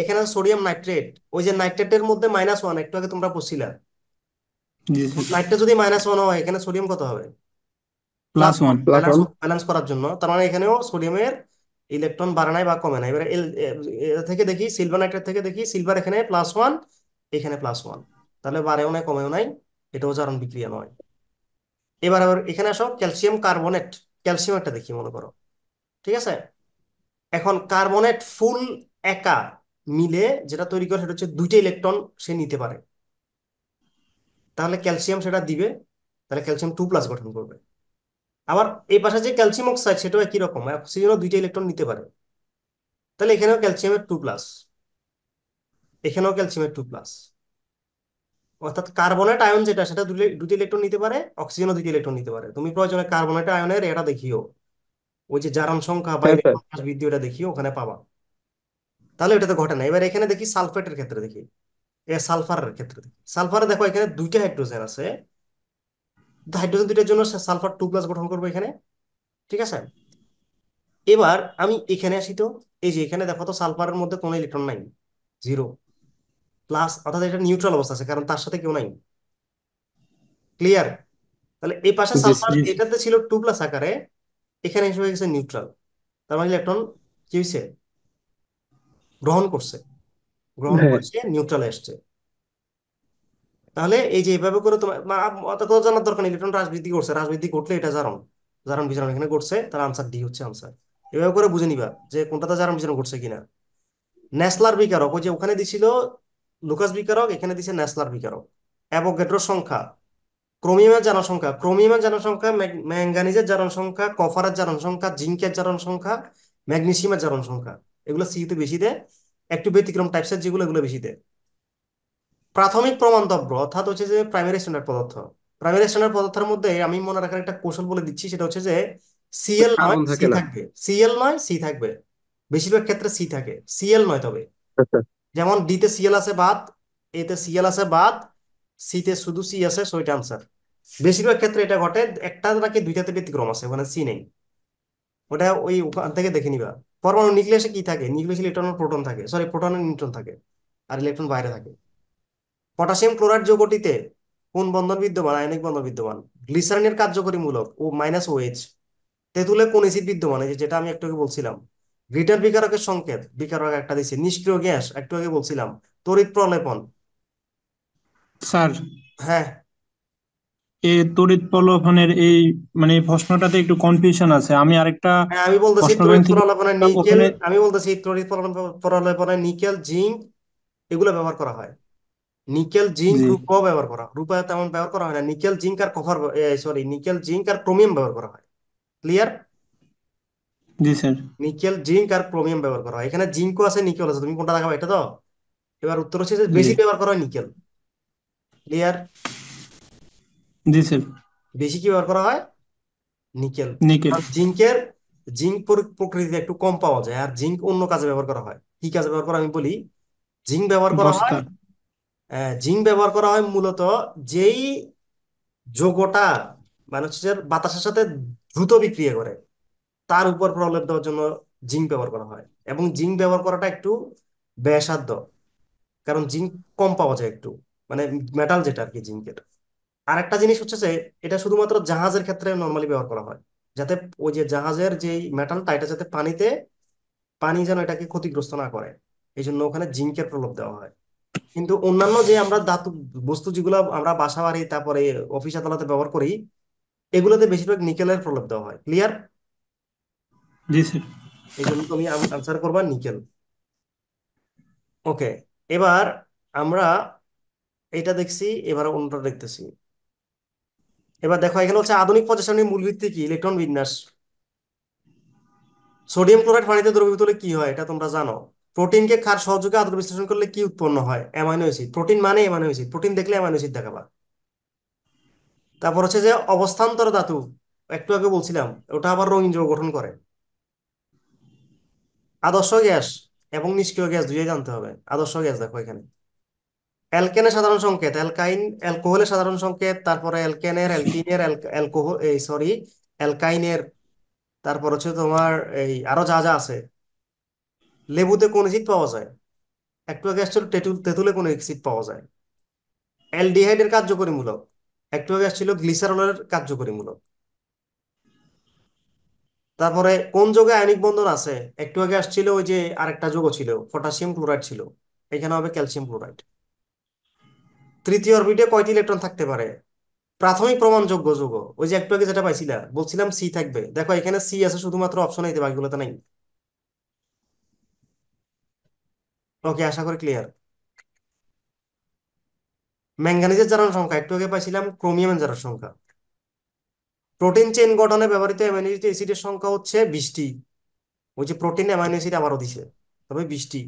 এখানে সোডিয়াম নাইট্রেট ওই যে নাইট্রেটের মধ্যে মাইনাস ওয়ান একটু আগে তোমরা পড়ছিলা নাইট্রেট যদি মাইনাস ওয়ান হয় এখানে সোডিয়াম কত হবে প্লাস ওয়ান ব্যালেন্স করার জন্য তার মানে এখানেও সোডিয়ামের ইলেকট্রন বাড়ে নাই বা কমে নাই এবার থেকে দেখি সিলভার নাইট্রেট থেকে দেখি সিলভার এখানে প্লাস ওয়ান এখানে প্লাস ওয়ান তাহলে বাড়েও নাই কমেও নাই এটাও জারণ বিক্রিয়া নয় এবার আবার এখানে আসো ক্যালসিয়াম কার্বনেট ক্যালসিয়াম একটা দেখি মনে করো ঠিক আছে এখন কার্বনেট ফুল একা মিলে যেটা তৈরি করে সেটা হচ্ছে দুইটা ইলেকট্রন সে নিতে পারে তাহলে ক্যালসিয়াম সেটা দিবে তাহলে ক্যালসিয়াম টু প্লাস গঠন করবে আবার এই পাশে যে ক্যালসিয়াম অক্সাইড সেটাও একই রকম অক্সিজেনও দুইটা ইলেকট্রন নিতে পারে তাহলে এখানেও ক্যালসিয়ামের টু প্লাস এখানেও ক্যালসিয়ামের টু প্লাস অর্থাৎ কার্বনেট আয়ন যেটা সেটা দুটি ইলেকট্রন নিতে পারে অক্সিজেনও দুটি ইলেকট্রন নিতে পারে তুমি প্রয়োজনে কার্বনেট আয়নের এটা দেখিও ওই যে জারণ সংখ্যা বা ইলেকট্রন বৃদ্ধি ওটা দেখিও ওখানে পাবা তাহলে এটা তো ঘটে না এবার এখানে দেখি সালফেটের ক্ষেত্রে দেখি এ সালফারের ক্ষেত্রে দেখি সালফারে দেখো এখানে দুইটা হাইড্রোজেন আছে হাইড্রোজেন দুইটার জন্য সালফার টু প্লাস গঠন করবো এখানে ঠিক আছে এবার আমি এখানে আসি তো এই যে এখানে দেখো তো সালফারের মধ্যে কোনো ইলেকট্রন নাই জিরো প্লাস অর্থাৎ এটা নিউট্রাল অবস্থা আছে কারণ তার সাথে কেউ নাই ক্লিয়ার তাহলে এই পাশে সালফার এটাতে ছিল টু প্লাস আকারে এখানে এসে হয়ে গেছে নিউট্রাল তার মানে ইলেকট্রন কি হয়েছে গ্রহণ করছে গ্রহণ হ্যাঁ। করছে নিউট্রাল এসছে তাহলে এই যে এভাবে করে তোমার অত কথা জানার দরকার ইলেকট্রন রাজবৃদ্ধি করছে রাজবৃদ্ধি করলে এটা জারণ জারণ বিচারণ এখানে করছে তার আনসার ডি হচ্ছে আনসার এভাবে করে বুঝে নিবা যে কোনটাতে জারণ বিচারণ করছে কিনা ন্যাসলার বিকারক ওই যে ওখানে দিছিল লুকাস বিকারক এখানে দিচ্ছে ন্যাসলার বিকারক অ্যাভোগেড্রোর সংখ্যা ক্রোমিয়ামের জনসংখ্যা সংখ্যা ক্রোমিয়ামের ম্যাঙ্গানিজের জনসংখ্যা কফারের জনসংখ্যা জিঙ্কের জারণ সংখ্যা ম্যাগনেসিয়ামের জারণ সংখ্যা এগুলো সিতে বেশি দেয় একটু ব্যতিক্রম টাইপসের যেগুলো এগুলো বেশি দেয় প্রাথমিক প্রমাণ দ্রব্য অর্থাৎ হচ্ছে যে প্রাইমারি স্ট্যান্ডার্ড পদার্থ প্রাইমারি স্ট্যান্ডার্ড পদার্থের মধ্যে আমি মনে রাখার একটা কৌশল বলে দিচ্ছি সেটা হচ্ছে যে সিএল নয় সি থাকবে সিএল নয় সি থাকবে বেশিরভাগ ক্ষেত্রে সি থাকে সিএল নয় তবে আচ্ছা। যেমন ডিতে সিএল আছে বাদ এতে সিএল আছে বাদ সিতে শুধু সি আছে এটা আনসার বেশিরভাগ ক্ষেত্রে এটা ঘটে একটা নাকি দুইটাতে ব্যতিক্রম আছে ওখানে সি নেই ওটা ওই ওখান থেকে দেখে নিবা পরমাণু নিউক্লিয়াসে কি থাকে নিউক্লিয়াসে ইলেকট্রন প্রোটন থাকে সরি প্রোটন নিউট্রন থাকে আর ইলেকট্রন বাইরে থাকে পটাশিয়াম ক্লোরাইড যৌগটিতে কোন বন্ধন বিদ্যমান আয়নিক বন্ধন বিদ্যমান গ্লিসারিনের কার্যকরী মূলক ও মাইনাস ওএইচ তেঁতুলে কোন এসিড বিদ্যমান যেটা আমি একটু বলছিলাম গ্লিটার বিকারকের সংকেত বিকারক একটা দিছি নিষ্ক্রিয় গ্যাস একটু আগে বলছিলাম তড়িৎ প্রলেপন স্যার হ্যাঁ এই তড়িৎ প্রলোভনের এই মানে প্রশ্নটাতে একটু কনফিউশন আছে আমি আরেকটা হ্যাঁ আমি বলতেছি তড়িৎ প্রলোভনের নিকেল আমি বলতেছি তড়িৎ প্রলোভনের নিকেল জিঙ্ক এগুলো ব্যবহার করা হয় নিকেল জিঙ্ক রূপা ব্যবহার করা রূপা তেমন ব্যবহার করা হয় না নিকেল জিঙ্ক আর কভার সরি নিকেল জিঙ্ক আর ক্রোমিয়াম ব্যবহার করা হয় ক্লিয়ার জি স্যার নিকেল জিঙ্ক আর ক্রোমিয়াম ব্যবহার করা হয় এখানে জিঙ্কও আছে নিকেল আছে তুমি কোনটা দেখাবে এটা তো এবার উত্তর হচ্ছে যে বেশি ব্যবহার করা হয় নিকেল ক্লিয়ার জি স্যার বেশি কি ব্যবহার করা হয় নিকেল নিকেল আর জিঙ্কের জিঙ্ক প্রকৃতিতে একটু কম পাওয়া যায় আর জিঙ্ক অন্য কাজে ব্যবহার করা হয় কি কাজে ব্যবহার করা আমি বলি জিঙ্ক ব্যবহার করা হয় হ্যাঁ, জিঙ্ক ব্যবহার করা হয় মূলত যেই যৌগটা মানে হচ্ছে বাতাসের সাথে দ্রুত বিক্রিয়া করে তার উপর প্রলেপ দেওয়ার জন্য জিঙ্ক ব্যবহার করা হয় এবং জিঙ্ক ব্যবহার করাটা একটু ব্যয়সাধ্য কারণ জিঙ্ক কম পাওয়া যায় একটু মানে মেটাল যেটা আর কি জিঙ্কের একটা জিনিস হচ্ছে যে এটা শুধুমাত্র জাহাজের ক্ষেত্রে নর্মালি ব্যবহার করা হয় যাতে ওই যে জাহাজের যে মেটালটা এটা যাতে পানিতে পানি যেন এটাকে ক্ষতিগ্রস্ত না করে এই জন্য ওখানে জিঙ্কের প্রলোভ দেওয়া হয় কিন্তু অন্যান্য যে আমরা ধাতু বস্তু যেগুলো আমরা বাসা বাড়ি তারপরে অফিস আদালতে ব্যবহার করি এগুলোতে বেশিরভাগ নিকেলের প্রলোভ দেওয়া হয় ক্লিয়ার তুমি আনসার করবা নিকেল ওকে এবার আমরা এটা দেখছি এবার অন্যটা দেখতেছি এবার দেখো এখানে হচ্ছে আধুনিক মূলভিত্তি কি ইলেকট্রন বিন্যাস সোডিয়াম ক্লোরাইড পানিতে দ্রবীভূত হলে কি হয় এটা তোমরা জানো প্রোটিনকে খার সহযোগে আদর বিশ্লেষণ করলে কি উৎপন্ন হয় অ্যামাইনো অ্যাসিড প্রোটিন মানে অ্যামাইনো অ্যাসিড প্রোটিন দেখলে অ্যামাইনো অ্যাসিড দেখাবা তারপর হচ্ছে যে অবস্থান্তর ধাতু একটু আগে বলছিলাম ওটা আবার রঙিন যৌগ গঠন করে আদর্শ গ্যাস এবং নিষ্ক্রিয় গ্যাস দুইটাই জানতে হবে আদর্শ গ্যাস দেখো এখানে অ্যালকেনের সাধারণ সংকেত অ্যালকাইন অ্যালকোহলের সাধারণ সংকেত তারপরে অ্যালকেনের অ্যালকিনের অ্যালকোহল এই সরি অ্যালকাইনের তারপর হচ্ছে তোমার এই আরো যা যা আছে লেবুতে কোন সিট পাওয়া যায় একটু আগে আসছিল টেটুল তেঁতুলে কোন সিট পাওয়া যায় অ্যালডিহাইডের কার্যকরীমূলক একটু আগে আসছিল গ্লিসারলের কার্যকরীমূলক তারপরে কোন যোগে আয়নিক বন্ধন আছে একটু আগে আসছিল ওই যে আরেকটা যোগ ছিল পটাশিয়াম ক্লোরাইড ছিল এখানে হবে ক্যালসিয়াম ক্লোরাইড তৃতীয় অরবিটে কয়টি ইলেকট্রন থাকতে পারে প্রাথমিক প্রমাণযোগ্য যৌগ ওই যে একটু আগে যেটা পাইছিলা বলছিলাম সি থাকবে দেখো এখানে সি আছে শুধুমাত্র অপশন এইতে বাকিগুলোতে নাই ওকে আশা করি ক্লিয়ার ম্যাঙ্গানিজের জারণ সংখ্যা একটু আগে পাইছিলাম ক্রোমিয়ামের জারণ সংখ্যা প্রোটিন চেইন গঠনে ব্যবহৃত অ্যামাইনো অ্যাসিডের সংখ্যা হচ্ছে বিশটি ওই যে প্রোটিন অ্যামাইনো অ্যাসিড আবারও দিছে তবে বিশটি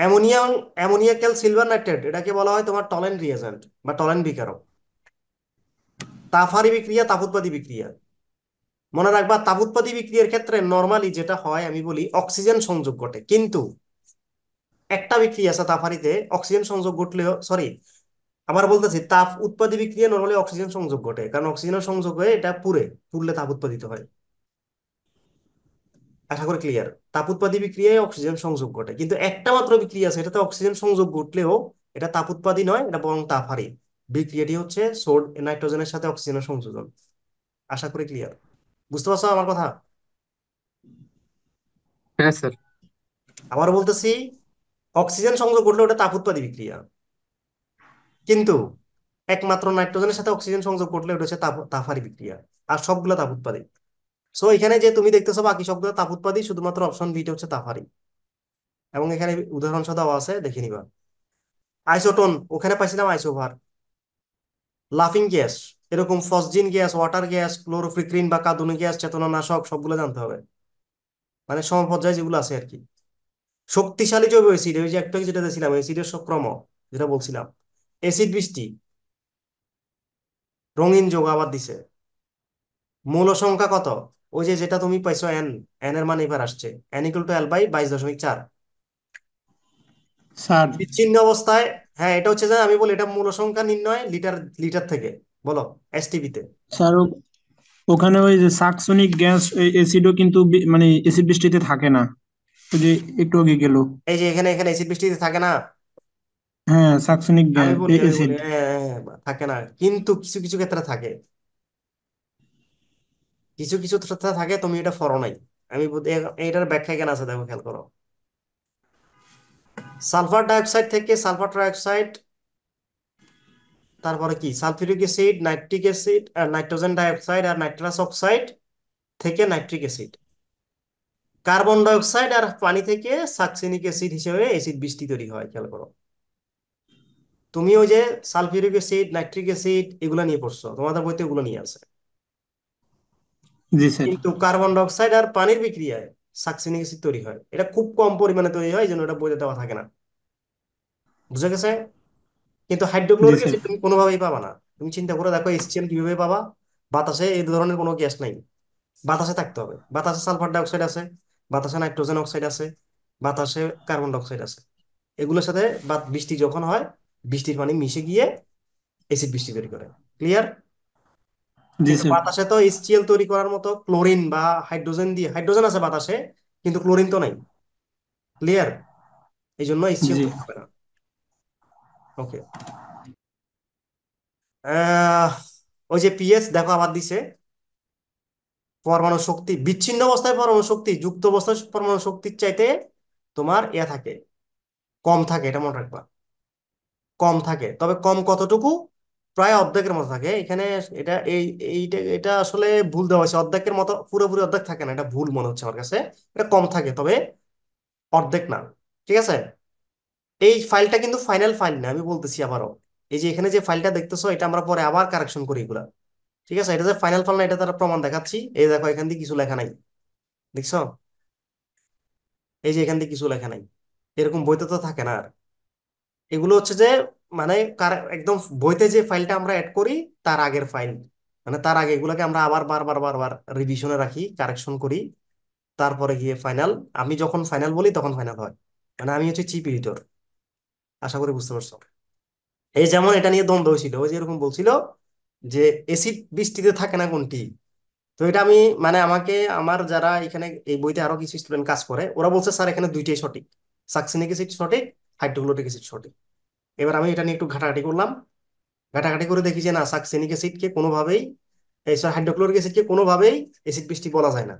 অ্যামোনিয়াম অ্যামোনিয়াকেল সিলভার নাইট্রেট এটাকে বলা হয় তোমার টলেন রিয়াজেন্ট বা টলেন বিকারক তাফারি বিক্রিয়া তাপোৎপাদী বিক্রিয়া মনে রাখবা তাপোৎপাদী বিক্রিয়ার ক্ষেত্রে নর্মালি যেটা হয় আমি বলি অক্সিজেন সংযোগ ঘটে কিন্তু একটা বিক্রিয়া আছে তাফারিতে অক্সিজেন সংযোগ ঘটলেও সরি আবার বলতেছি তাপ উৎপাদী বিক্রিয়া নর্মালি অক্সিজেন সংযোগ ঘটে কারণ অক্সিজেনের সংযোগ হয়ে এটা পুড়ে পুড়লে তাপ উৎপাদিত হয় আশা করি ক্লিয়ার তাপ উৎপাদী বিক্রিয়ায় অক্সিজেন সংযোগ ঘটে কিন্তু একটা মাত্র বিক্রিয়া আছে এটাতে অক্সিজেন সংযোগ ঘটলেও এটা তাপ উৎপাদী নয় এটা বরং হারি বিক্রিয়াটি হচ্ছে সোড নাইট্রোজেনের সাথে অক্সিজেনের সংযোজন আশা করি ক্লিয়ার বুঝতে পারছো আমার কথা হ্যাঁ স্যার আবার বলতেছি অক্সিজেন সংযোগ ঘটলে ওটা তাপ উৎপাদী বিক্রিয়া কিন্তু একমাত্র নাইট্রোজেনের সাথে অক্সিজেন সংযোগ করলে ওটা হচ্ছে তাফারি বিক্রিয়া আর সবগুলো তাপ উৎপাদিত সো এখানে যে তুমি দেখতেছো বাকি সবগুলো তাপ উৎপাদী শুধুমাত্র অপশন বিটা হচ্ছে তাফারি এবং এখানে উদাহরণ সহ দেওয়া আছে দেখে নিবা আইসোটোন ওখানে পাইছিলাম আইসোভার লাফিং গ্যাস এরকম phosgene gas water gas chloropicrin বা কাদুন গ্যাস চেতনানাশক সবগুলো জানতে হবে মানে সমপর্যায়ে যেগুলো আছে আর কি শক্তিশালী জৈব এসিড ওই যে একটা যেটা দিয়েছিলাম এসিডের সক্রম যেটা বলছিলাম এসিড বৃষ্টি রঙিন যোগ আবার দিছে মূল সংখ্যা কত ওই যে যেটা তুমি পাইছো এন এন এর মান এবার আসছে N equal to L by বাইশ দশমিক চার বিচ্ছিন্ন অবস্থায় হ্যাঁ এটা হচ্ছে যে আমি বলি এটা মূল সংখ্যা নির্ণয় লিটার লিটার থেকে বলো এসটিভিতে স্যার ওখানে ওই যে সাকসনিক গ্যাস এসিডও কিন্তু মানে এসিড বৃষ্টিতে থাকে না যে একটু আগে গেল এই যে এখানে এখানে এসিড বৃষ্টিতে থাকে না হ্যাঁ আমি বলি আমি বলি হ্যাঁ, হ্যাঁ, হ্যাঁ থাকে না কিন্তু কিছু কিছু ক্ষেত্রে থাকে কিছু কিছু ক্ষেত্রে থাকে তুমি এটা ফরো নাই আমি এটার ব্যাখ্যা কেন আছে দেখো খেয়াল করো সালফার ডাইঅক্সাইড থেকে সালফার ট্রাইঅক্সাইড তারপরে কি সালফিউরিক অ্যাসিড নাইট্রিক অ্যাসিড আর নাইট্রোজেন ডাইঅক্সাইড আর নাইট্রাস অক্সাইড থেকে নাইট্রিক অ্যাসিড কার্বন ডাইঅক্সাইড আর পানি থেকে সাকসিনিক অ্যাসিড হিসেবে অ্যাসিড বৃষ্টি তৈরি হয় খেয়াল করো তুমি ওই যে সালফিউরিক অ্যাসিড নাইট্রিক অ্যাসিড এগুলো নিয়ে পড়ছো তোমাদের বইতে এগুলো নিয়ে আছে জি স্যার কিন্তু কার্বন ডাইঅক্সাইড আর পানির বিক্রিয়ায় সাকসিনিক অ্যাসিড তৈরি হয় এটা খুব কম পরিমাণে তৈরি হয় এই জন্য ওটা বইতে দেওয়া থাকে না বুঝা গেছে কিন্তু হাইড্রোক্লোরিক অ্যাসিড তুমি কোনোভাবেই পাবা না তুমি চিন্তা করে দেখো এসটিএল কিভাবে পাবা বাতাসে এই ধরনের কোনো গ্যাস নাই বাতাসে থাকতে হবে বাতাসে সালফার ডাইঅক্সাইড আছে বাতাসে নাইট্রোজেন অক্সাইড আছে বাতাসে কার্বন ডাইঅক্সাইড আছে এগুলোর সাথে বৃষ্টি যখন হয় বৃষ্টির পানি মিশে গিয়ে এসিড বৃষ্টি তৈরি করে ক্লিয়ার বাতাসে তো এইচসিএল তৈরি করার মতো ক্লোরিন বা হাইড্রোজেন দিয়ে হাইড্রোজেন আছে বাতাসে কিন্তু ক্লোরিন তো নাই ক্লিয়ার এই জন্য এইচসিএল তৈরি হবে না ওকে ওই যে পিএস দেখো আবার দিছে পরমাণু শক্তি বিচ্ছিন্ন অবস্থায় পরমাণু শক্তি যুক্ত অবস্থায় পরমাণু শক্তির চাইতে তোমার ইয়ে থাকে কম থাকে এটা মনে রাখবা কম থাকে তবে কম কতটুকু প্রায় অর্ধেকের মতো থাকে এখানে এটা এই এইটা এটা আসলে ভুল দেওয়া হয়েছে অর্ধেকের মতো পুরোপুরি অর্ধেক থাকে না এটা ভুল মনে হচ্ছে আমার কাছে এটা কম থাকে তবে অর্ধেক না ঠিক আছে এই ফাইলটা কিন্তু ফাইনাল ফাইল না আমি বলতেছি আবারও এই যে এখানে যে ফাইলটা দেখতেছো এটা আমরা পরে আবার কারেকশন করি এগুলা ঠিক আছে এটা যে ফাইনাল ফাইল না এটা তারা প্রমাণ দেখাচ্ছি এই দেখো এখান থেকে কিছু লেখা নাই দেখছো এই যে এখান থেকে কিছু লেখা নাই এরকম বইতে তো থাকে না আর এগুলো হচ্ছে যে মানে একদম বইতে যে ফাইলটা আমরা অ্যাড করি তার আগের ফাইল মানে তার আগে এগুলোকে আমরা আবার বারবার বারবার রিভিশনে রাখি কারেকশন করি তারপরে গিয়ে ফাইনাল আমি যখন ফাইনাল বলি তখন ফাইনাল হয় মানে আমি হচ্ছে চিপ এডিটর আশা করি বুঝতে পারছো এই যেমন এটা নিয়ে দ্বন্দ্ব হয়েছিল ওই যে এরকম বলছিল যে এসিড বৃষ্টিতে থাকে না কোনটি তো এটা আমি মানে আমাকে আমার যারা এখানে এই বইতে আরো কিছু স্টুডেন্ট কাজ করে ওরা বলছে স্যার এখানে দুইটাই সঠিক সাকসিনিক এসিড সঠিক হাইড্রোক্লোরিক অ্যাসিড সঠিক এবার আমি এটা নিয়ে একটু ঘাটাঘাটি করলাম ঘাটাঘাটি করে দেখি যে না সাকসেনিক অ্যাসিডকে কোনোভাবেই এই সরি হাইড্রোক্লোরিক অ্যাসিডকে কোনোভাবেই অ্যাসিড বৃষ্টি বলা যায় না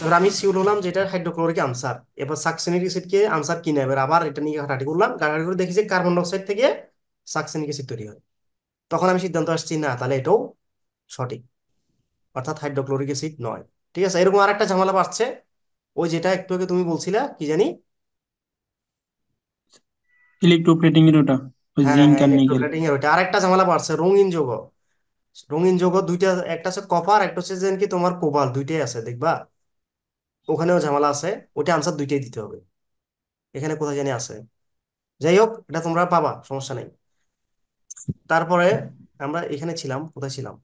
এবার আমি শিওর হলাম যে এটা হাইড্রোক্লোরিক আনসার এবার সাকসেনিক অ্যাসিডকে আনসার কিনা এবার আবার এটা নিয়ে ঘাটাঘাটি করলাম ঘাটাঘাটি করে দেখি যে কার্বন ডাইঅক্সাইড থেকে সাকসেনিক অ্যাসিড তৈরি হয় তখন আমি সিদ্ধান্ত আসছি না তাহলে এটাও সঠিক অর্থাৎ হাইড্রোক্লোরিক অ্যাসিড নয় ঠিক আছে এরকম আরেকটা ঝামেলা বাড়ছে ওই যেটা একটু আগে তুমি বলছিলে কি জানি ইলেকট্রোপ্লেটিং এর ওটা ওই হ্যাঁ জিঙ্ক হ্যাঁ, আর নিকেল ইলেকট্রোপ্লেটিং এর ওটা আরেকটা ঝামেলা বাড়ছে রঙিন যৌগ রঙিন যৌগ দুইটা একটা আছে কপার একটা হচ্ছে যেন কি তোমার কোবাল দুইটাই আছে দেখবা ওখানেও ঝামেলা আছে ওটা আনসার দুইটাই দিতে হবে এখানে কোথায় জানি আছে যাই হোক এটা তোমরা পাবা সমস্যা নেই তারপরে আমরা এখানে ছিলাম কোথায় ছিলাম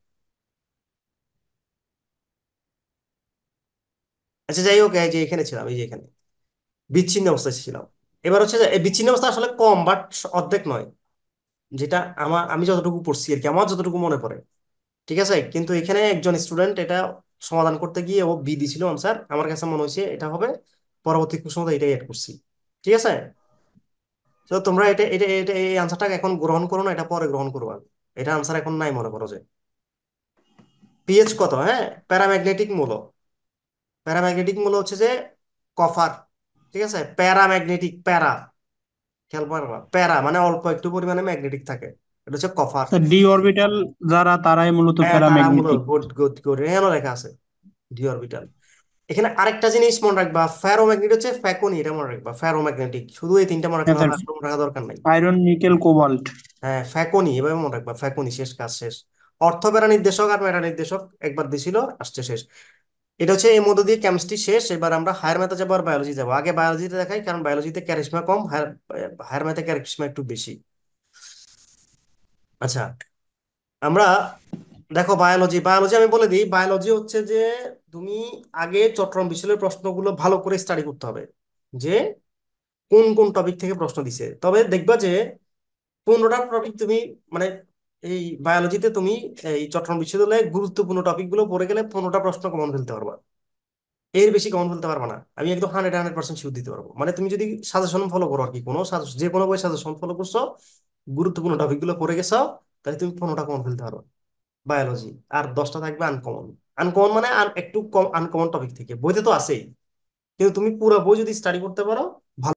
আচ্ছা যাই হোক এই যে এখানে ছিলাম এই যে এখানে বিচ্ছিন্ন অবস্থায় ছিলাম এবার হচ্ছে যে বিচ্ছিন্ন অবস্থা আসলে কম বাট অর্ধেক নয় যেটা আমার আমি যতটুকু পড়ছি আর কি আমার যতটুকু মনে পড়ে ঠিক আছে কিন্তু এখানে একজন স্টুডেন্ট এটা সমাধান করতে গিয়ে ও বি দিছিল আনসার আমার কাছে মনে হয়েছে এটা হবে পরবর্তী প্রশ্নটা এটাই অ্যাড করছি ঠিক আছে তো তোমরা এটা এটা এটা এই আনসারটাকে এখন গ্রহণ করো না এটা পরে গ্রহণ আর এটা আনসার এখন নাই মনে করো যে পিএইচ কত হ্যাঁ প্যারাম্যাগনেটিক মূল প্যারাম্যাগনেটিক মূল হচ্ছে যে কফার ঠিক আছে ম্যাগনেটিক প্যারা খেয়াল করবা প্যারা মানে অল্প একটু পরিমাণে ম্যাগনেটিক থাকে এটা হচ্ছে কপার আচ্ছা, ডি অরবিটাল যারা তারাই মূলত হ্যাঁ, প্যারাম্যাগনেটিক গুড গুড করে এখানে লেখা আছে ডি অরবিটাল এখানে আরেকটা জিনিস মনে রাখবা ম্যাগনেট হচ্ছে ফ্যাকোনি এটা মনে রাখবা ম্যাগনেটিক শুধু এই তিনটা মনে দরকার মনে আচ্ছা, রাখা দরকার নাই আয়রন নিকেল কোবাল্ট হ্যাঁ ফ্যাকোনি এভাবে মনে রাখবা ফ্যাকোনি শেষ কাজ শেষ অর্থ প্যারা নির্দেশক আর প্যারা নির্দেশক একবার দিছিল আসছে শেষ এটা হচ্ছে এই মধ্য দিয়ে কেমিস্ট্রি শেষ এবার আমরা হায়ার ম্যাথে যাবো আর বায়োলজি যাবো আগে বায়োলজিতে দেখাই কারণ বায়োলজিতে ক্যারিশমা কম হায়ার হায়ার ম্যাথে ক্যারিশমা একটু বেশি আচ্ছা আমরা দেখো বায়োলজি বায়োলজি আমি বলে দিই বায়োলজি হচ্ছে যে তুমি আগে চট্টগ্রাম বিশ্বের প্রশ্নগুলো ভালো করে স্টাডি করতে হবে যে কোন কোন টপিক থেকে প্রশ্ন দিছে তবে দেখবা যে পনেরোটা টপিক তুমি মানে এই বায়োলজিতে তুমি এই চট্টগ্রাম বিশ্ববিদ্যালয়ে গুরুত্বপূর্ণ টপিক গুলো পড়ে গেলে পনেরোটা প্রশ্ন কমন ফেলতে পারবা এর বেশি কমন ফেলতে পারবা না আমি একদম হান্ড্রেড হান্ড্রেড পার্সেন্ট শিওর দিতে পারবো মানে তুমি যদি সাজেশন ফলো করো আর কি কোনো যে কোনো বই সাজেশন ফলো করছো গুরুত্বপূর্ণ টপিক গুলো পড়ে গেছো তাহলে তুমি পনেরোটা কমন ফেলতে পারো বায়োলজি আর দশটা থাকবে আনকমন আনকমন মানে একটু কম আনকমন টপিক থেকে বইতে তো আছেই কিন্তু তুমি পুরো বই যদি স্টাডি করতে পারো